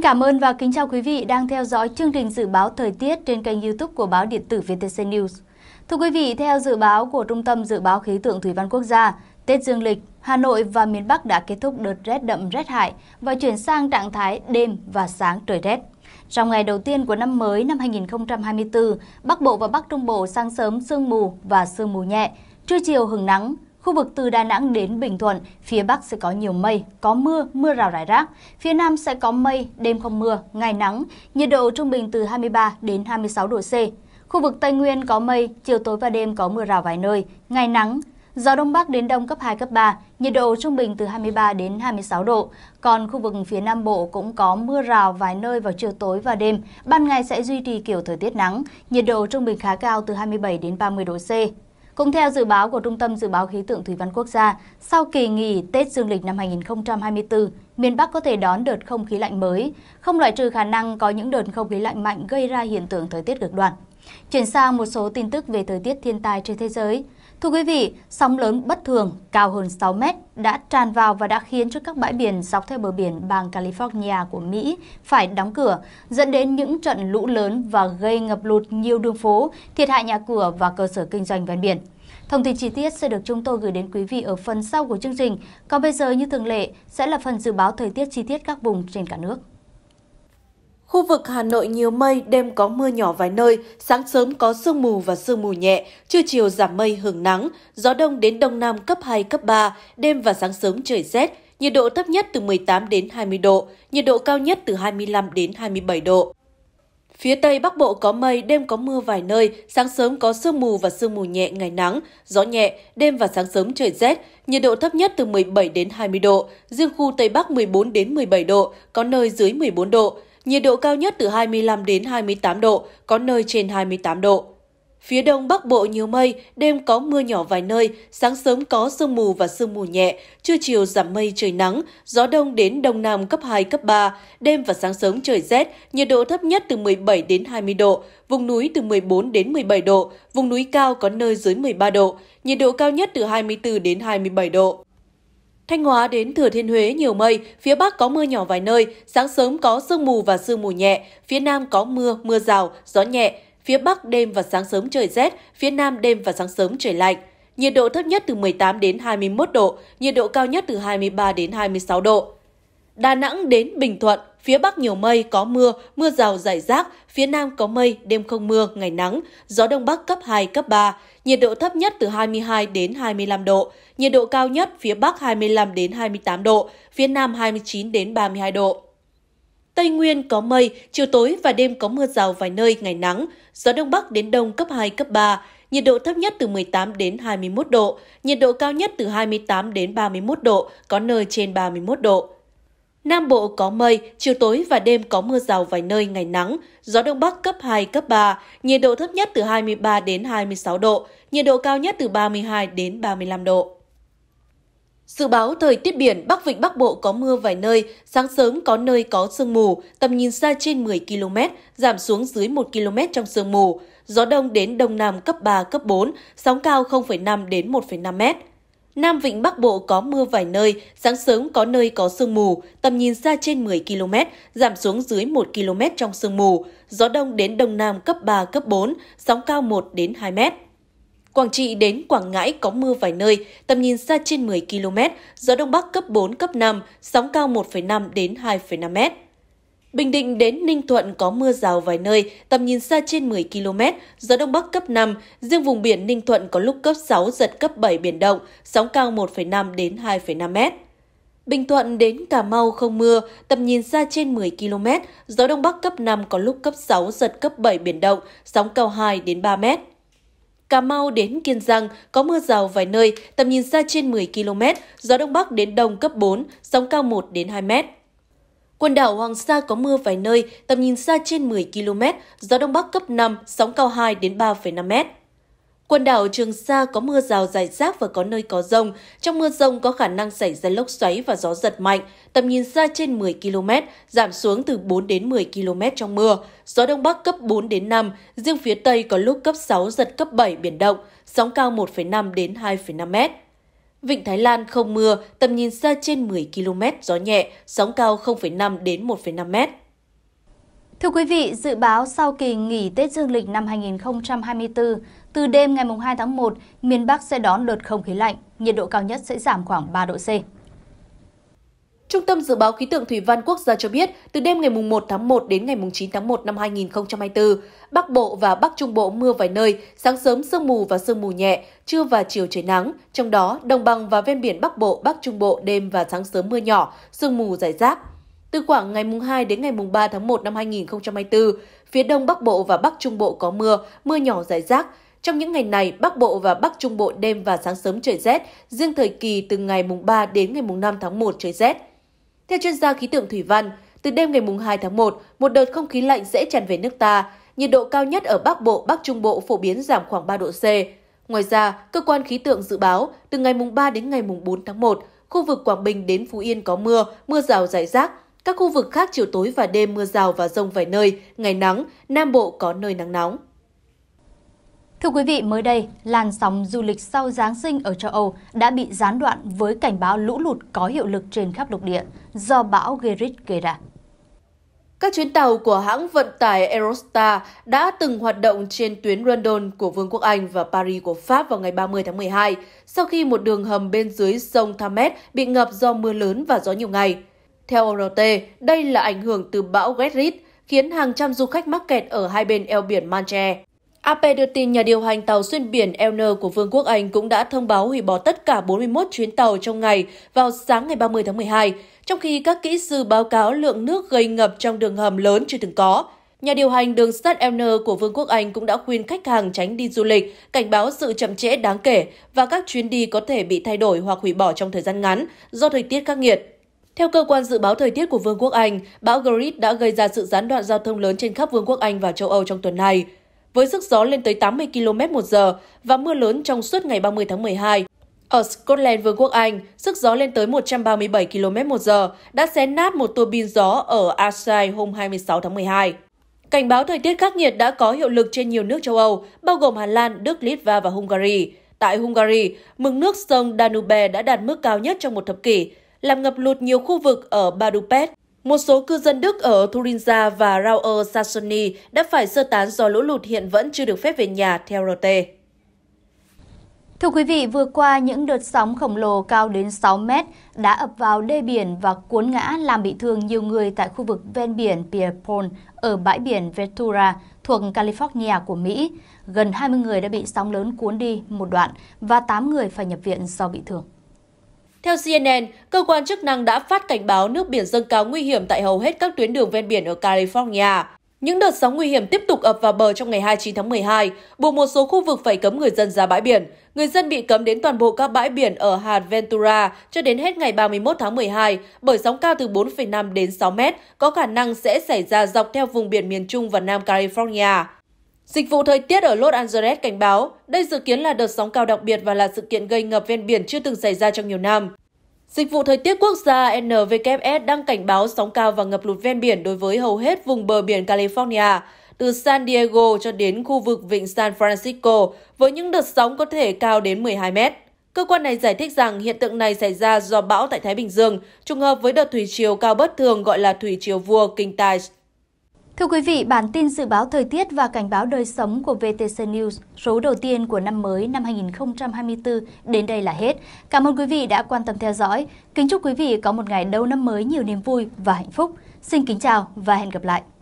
cảm ơn và kính chào quý vị đang theo dõi chương trình dự báo thời tiết trên kênh youtube của báo điện tử VTC News. Thưa quý vị, theo dự báo của Trung tâm Dự báo Khí tượng Thủy văn Quốc gia, Tết Dương lịch, Hà Nội và miền Bắc đã kết thúc đợt rét đậm rét hại và chuyển sang trạng thái đêm và sáng trời rét. Trong ngày đầu tiên của năm mới năm 2024, Bắc Bộ và Bắc Trung Bộ sáng sớm sương mù và sương mù nhẹ, trưa chiều hừng nắng, Khu vực từ Đà Nẵng đến Bình Thuận, phía Bắc sẽ có nhiều mây, có mưa, mưa rào rải rác. Phía Nam sẽ có mây, đêm không mưa, ngày nắng, nhiệt độ trung bình từ 23 đến 26 độ C. Khu vực Tây Nguyên có mây, chiều tối và đêm có mưa rào vài nơi, ngày nắng, Gió Đông Bắc đến Đông cấp 2, cấp 3, nhiệt độ trung bình từ 23 đến 26 độ. Còn khu vực phía Nam Bộ cũng có mưa rào vài nơi vào chiều tối và đêm, ban ngày sẽ duy trì kiểu thời tiết nắng, nhiệt độ trung bình khá cao từ 27 đến 30 độ C. Cũng theo dự báo của Trung tâm Dự báo Khí tượng Thủy văn Quốc gia, sau kỳ nghỉ Tết Dương lịch năm 2024, miền Bắc có thể đón đợt không khí lạnh mới, không loại trừ khả năng có những đợt không khí lạnh mạnh gây ra hiện tượng thời tiết cực đoan. Chuyển sang một số tin tức về thời tiết thiên tai trên thế giới – Thưa quý vị, sóng lớn bất thường cao hơn 6 mét đã tràn vào và đã khiến cho các bãi biển dọc theo bờ biển bang California của Mỹ phải đóng cửa, dẫn đến những trận lũ lớn và gây ngập lụt nhiều đường phố, thiệt hại nhà cửa và cơ sở kinh doanh ven biển. Thông tin chi tiết sẽ được chúng tôi gửi đến quý vị ở phần sau của chương trình. Còn bây giờ như thường lệ sẽ là phần dự báo thời tiết chi tiết các vùng trên cả nước. Khu vực Hà Nội nhiều mây, đêm có mưa nhỏ vài nơi, sáng sớm có sương mù và sương mù nhẹ, trưa chiều giảm mây hưởng nắng, gió đông đến đông nam cấp 2, cấp 3, đêm và sáng sớm trời rét, nhiệt độ thấp nhất từ 18 đến 20 độ, nhiệt độ cao nhất từ 25 đến 27 độ. Phía Tây Bắc Bộ có mây, đêm có mưa vài nơi, sáng sớm có sương mù và sương mù nhẹ ngày nắng, gió nhẹ, đêm và sáng sớm trời rét, nhiệt độ thấp nhất từ 17 đến 20 độ, riêng khu Tây Bắc 14 đến 17 độ, có nơi dưới 14 độ nhiệt độ cao nhất từ 25 đến 28 độ, có nơi trên 28 độ. Phía đông bắc bộ nhiều mây, đêm có mưa nhỏ vài nơi, sáng sớm có sương mù và sương mù nhẹ, trưa chiều giảm mây trời nắng, gió đông đến đông nam cấp 2, cấp 3, đêm và sáng sớm trời rét, nhiệt độ thấp nhất từ 17 đến 20 độ, vùng núi từ 14 đến 17 độ, vùng núi cao có nơi dưới 13 độ, nhiệt độ cao nhất từ 24 đến 27 độ. Thanh Hóa đến Thừa Thiên Huế nhiều mây, phía Bắc có mưa nhỏ vài nơi, sáng sớm có sương mù và sương mù nhẹ, phía Nam có mưa, mưa rào, gió nhẹ, phía Bắc đêm và sáng sớm trời rét, phía Nam đêm và sáng sớm trời lạnh. Nhiệt độ thấp nhất từ 18 đến 21 độ, nhiệt độ cao nhất từ 23 đến 26 độ. Đà Nẵng đến Bình Thuận phía Bắc nhiều mây, có mưa, mưa rào rải rác, phía Nam có mây, đêm không mưa, ngày nắng, gió Đông Bắc cấp 2, cấp 3, nhiệt độ thấp nhất từ 22 đến 25 độ, nhiệt độ cao nhất phía Bắc 25 đến 28 độ, phía Nam 29 đến 32 độ. Tây Nguyên có mây, chiều tối và đêm có mưa rào vài nơi, ngày nắng, gió Đông Bắc đến Đông cấp 2, cấp 3, nhiệt độ thấp nhất từ 18 đến 21 độ, nhiệt độ cao nhất từ 28 đến 31 độ, có nơi trên 31 độ. Nam Bộ có mây, chiều tối và đêm có mưa rào vài nơi, ngày nắng, gió Đông Bắc cấp 2, cấp 3, nhiệt độ thấp nhất từ 23 đến 26 độ, nhiệt độ cao nhất từ 32 đến 35 độ. Dự báo thời tiết biển Bắc Vịnh Bắc Bộ có mưa vài nơi, sáng sớm có nơi có sương mù, tầm nhìn xa trên 10 km, giảm xuống dưới 1 km trong sương mù. Gió đông đến đông nam cấp 3, cấp 4, sóng cao 0,5 đến 1,5 mét. Nam Vịnh Bắc Bộ có mưa vài nơi, sáng sớm có nơi có sương mù, tầm nhìn xa trên 10 km, giảm xuống dưới 1 km trong sương mù, gió đông đến đông nam cấp 3, cấp 4, sóng cao 1 đến 2 mét. Quảng Trị đến Quảng Ngãi có mưa vài nơi, tầm nhìn xa trên 10 km, gió đông bắc cấp 4, cấp 5, sóng cao 1,5 đến 2,5 mét. Bình Định đến Ninh Thuận có mưa rào vài nơi, tầm nhìn xa trên 10 km, gió Đông Bắc cấp 5, riêng vùng biển Ninh Thuận có lúc cấp 6, giật cấp 7 biển động, sóng cao 1,5 đến 2,5 m. Bình Thuận đến Cà Mau không mưa, tầm nhìn xa trên 10 km, gió Đông Bắc cấp 5 có lúc cấp 6, giật cấp 7 biển động, sóng cao 2 đến 3 m. Cà Mau đến Kiên Giang có mưa rào vài nơi, tầm nhìn xa trên 10 km, gió Đông Bắc đến Đông cấp 4, sóng cao 1 đến 2 m. Quần đảo Hoàng Sa có mưa vài nơi, tầm nhìn xa trên 10 km, gió Đông Bắc cấp 5, sóng cao 2 đến 3,5 mét. Quần đảo Trường Sa có mưa rào rải rác và có nơi có rông. Trong mưa rông có khả năng xảy ra lốc xoáy và gió giật mạnh, tầm nhìn xa trên 10 km, giảm xuống từ 4 đến 10 km trong mưa. Gió Đông Bắc cấp 4 đến 5, riêng phía Tây có lúc cấp 6, giật cấp 7 biển động, sóng cao 1,5 đến 2,5 mét. Vịnh Thái Lan không mưa, tầm nhìn xa trên 10 km, gió nhẹ, sóng cao 0,5 đến 1,5 m. Thưa quý vị, dự báo sau kỳ nghỉ Tết Dương lịch năm 2024, từ đêm ngày 2 tháng 1, miền Bắc sẽ đón đợt không khí lạnh, nhiệt độ cao nhất sẽ giảm khoảng 3 độ C. Trung tâm Dự báo Khí tượng Thủy văn Quốc gia cho biết, từ đêm ngày 1 tháng 1 đến ngày 9 tháng 1 năm 2024, Bắc Bộ và Bắc Trung Bộ mưa vài nơi, sáng sớm sương mù và sương mù nhẹ, trưa và chiều trời nắng. Trong đó, đồng bằng và ven biển Bắc Bộ, Bắc Trung Bộ đêm và sáng sớm mưa nhỏ, sương mù rải rác. Từ khoảng ngày mùng 2 đến ngày mùng 3 tháng 1 năm 2024, phía đông Bắc Bộ và Bắc Trung Bộ có mưa, mưa nhỏ rải rác. Trong những ngày này, Bắc Bộ và Bắc Trung Bộ đêm và sáng sớm trời rét, riêng thời kỳ từ ngày mùng 3 đến ngày mùng 5 tháng 1 trời rét theo chuyên gia khí tượng Thủy Văn, từ đêm ngày 2 tháng 1, một đợt không khí lạnh sẽ tràn về nước ta. Nhiệt độ cao nhất ở Bắc Bộ, Bắc Trung Bộ phổ biến giảm khoảng 3 độ C. Ngoài ra, cơ quan khí tượng dự báo từ ngày mùng 3 đến ngày mùng 4 tháng 1, khu vực Quảng Bình đến Phú Yên có mưa, mưa rào rải rác. Các khu vực khác chiều tối và đêm mưa rào và rông vài nơi, ngày nắng, Nam Bộ có nơi nắng nóng. Thưa quý vị, mới đây, làn sóng du lịch sau Giáng sinh ở châu Âu đã bị gián đoạn với cảnh báo lũ lụt có hiệu lực trên khắp lục địa do bão Gerrit gây ra. Các chuyến tàu của hãng vận tải Aerostar đã từng hoạt động trên tuyến London của Vương quốc Anh và Paris của Pháp vào ngày 30 tháng 12, sau khi một đường hầm bên dưới sông Thames bị ngập do mưa lớn và gió nhiều ngày. Theo RT, đây là ảnh hưởng từ bão Gerrit, khiến hàng trăm du khách mắc kẹt ở hai bên eo biển Manche. AP đưa tin nhà điều hành tàu xuyên biển Elner của Vương quốc Anh cũng đã thông báo hủy bỏ tất cả 41 chuyến tàu trong ngày vào sáng ngày 30 tháng 12, trong khi các kỹ sư báo cáo lượng nước gây ngập trong đường hầm lớn chưa từng có. Nhà điều hành đường sắt Elner của Vương quốc Anh cũng đã khuyên khách hàng tránh đi du lịch, cảnh báo sự chậm trễ đáng kể và các chuyến đi có thể bị thay đổi hoặc hủy bỏ trong thời gian ngắn do thời tiết khắc nghiệt. Theo cơ quan dự báo thời tiết của Vương quốc Anh, bão Grit đã gây ra sự gián đoạn giao thông lớn trên khắp Vương quốc Anh và châu Âu trong tuần này với sức gió lên tới 80 km một giờ và mưa lớn trong suốt ngày 30 tháng 12. Ở Scotland, Vương quốc Anh, sức gió lên tới 137 km một giờ đã xé nát một tua bin gió ở Ashide hôm 26 tháng 12. Cảnh báo thời tiết khắc nghiệt đã có hiệu lực trên nhiều nước châu Âu, bao gồm Hà Lan, Đức, Litva và Hungary. Tại Hungary, mực nước sông Danube đã đạt mức cao nhất trong một thập kỷ, làm ngập lụt nhiều khu vực ở Budapest, một số cư dân Đức ở Thuringia và Rauer Saxony đã phải sơ tán do lũ lụt hiện vẫn chưa được phép về nhà, theo RT. Thưa quý vị, vừa qua những đợt sóng khổng lồ cao đến 6 mét đã ập vào đê biển và cuốn ngã làm bị thương nhiều người tại khu vực ven biển Pierpont ở bãi biển Ventura thuộc California của Mỹ. Gần 20 người đã bị sóng lớn cuốn đi một đoạn và 8 người phải nhập viện do bị thương. Theo CNN, cơ quan chức năng đã phát cảnh báo nước biển dâng cao nguy hiểm tại hầu hết các tuyến đường ven biển ở California. Những đợt sóng nguy hiểm tiếp tục ập vào bờ trong ngày 29 tháng 12, buộc một số khu vực phải cấm người dân ra bãi biển. Người dân bị cấm đến toàn bộ các bãi biển ở hạt Ventura cho đến hết ngày 31 tháng 12 bởi sóng cao từ 4,5 đến 6 mét có khả năng sẽ xảy ra dọc theo vùng biển miền Trung và Nam California. Dịch vụ thời tiết ở Los Angeles cảnh báo đây dự kiến là đợt sóng cao đặc biệt và là sự kiện gây ngập ven biển chưa từng xảy ra trong nhiều năm. Dịch vụ thời tiết quốc gia NWS đang cảnh báo sóng cao và ngập lụt ven biển đối với hầu hết vùng bờ biển California, từ San Diego cho đến khu vực vịnh San Francisco, với những đợt sóng có thể cao đến 12 mét. Cơ quan này giải thích rằng hiện tượng này xảy ra do bão tại Thái Bình Dương, trùng hợp với đợt thủy triều cao bất thường gọi là thủy triều vua King Tide. Thưa quý vị, bản tin dự báo thời tiết và cảnh báo đời sống của VTC News số đầu tiên của năm mới năm 2024 đến đây là hết. Cảm ơn quý vị đã quan tâm theo dõi. Kính chúc quý vị có một ngày đầu năm mới nhiều niềm vui và hạnh phúc. Xin kính chào và hẹn gặp lại.